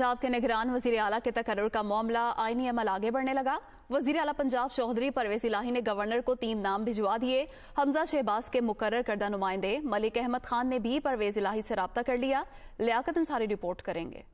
पंजाब के निगरान वजीर अला के तकर्र का मामला आईनी अमल आगे बढ़ने लगा वजीर अला पंजाब चौधरी परवेज इलाही ने गवर्नर को तीन नाम भिजवा दिए हमजा शहबाज के मुकर करदा नुमाइंदे मलिक अहमद खान ने भी परवेज इलाही से रबता कर लिया लियाकत अंसारी रिपोर्ट करेंगे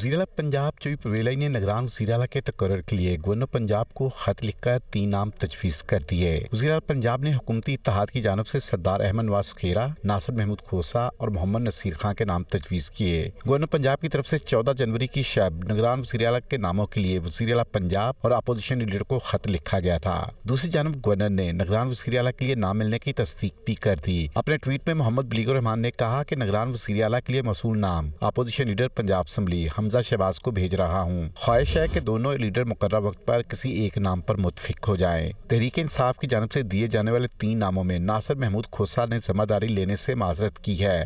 वजीर पंजाब चुप वेलई ने निगरान वजीर के तकर के लिए गवर्नर पंजाब को खत लिखकर तीन नाम तजवीज़ कर दिए वजीर पंजाब ने हुकूमती इतिहाद की जानब से सरदार अहमद नवाज सुखेरा नासर महमूद खोसा और मोहम्मद नसीर खां के नाम तजवीज़ किए गवर्नर पंजाब की तरफ से चौदह जनवरी की शब निगरान अला के नामों के लिए वजीर पंजाब और अपोजिशन लीडर को खत लिखा गया था दूसरी जानब गवर्नर ने निगरान वजीर के लिए नाम मिलने की तस्दीक भी कर दी अपने ट्वीट में मोहम्मद बलीगुर रहमान ने कहा की निगरान अला के लिए मसूल नाम अपोजिशन लीडर पंजाब असम्बली हम हमजा शहबाज को भेज रहा हूँ ख्वाहिश है कि दोनों लीडर मुकर वक्त पर किसी एक नाम पर मुतफिक हो जाए तहरीक इंसाफ की जानब से दिए जाने वाले तीन नामों में नासिर महमूद खोसा ने जिम्मेदारी लेने से माजरत की है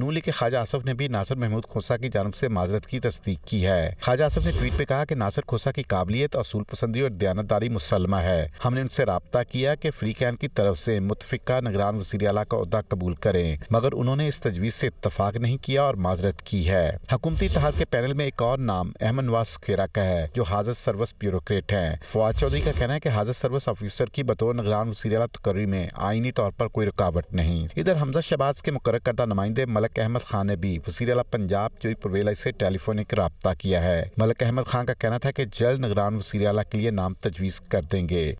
नू के ख्वाजा आसफ ने भी नासर महमूद खोसा की जानब से माजरत की तस्दीक की है ख्वाजा आसफ ने ट्वीट पे कहा कि नासर खोसा की काबिलियत असूल पसंदी और दयानतदारी मुसलमा है हमने उनसे रबता किया कि फ्री कैन की तरफ से मुतफिका निगरान वजी अला का कबूल करें मगर उन्होंने इस तजवीज़ से इतफाक नहीं किया और माजरत की है हकूमती इतिहाद के पैनल में एक और नाम अहमद नवाज खेरा का है जो हाजत सर्विस ब्यूरोक्रेट है फवाद चौधरी का कहना है की हाजत सर्विस ऑफिसर की बतौर निगरान वजी अला तकर्री में आइनी तौर पर कोई रुकावट नहीं इधर हमजा शहबाज के मुकर करदा नुमाइंदे मलक मलक अहमद खान ने भी वजीर अला पंजाब चोरी परवेला से टेलीफोनिक रबता किया है मलक अहमद खान का कहना था कि जल्द निगरान वजीर अला के लिए नाम तजवीज़ कर देंगे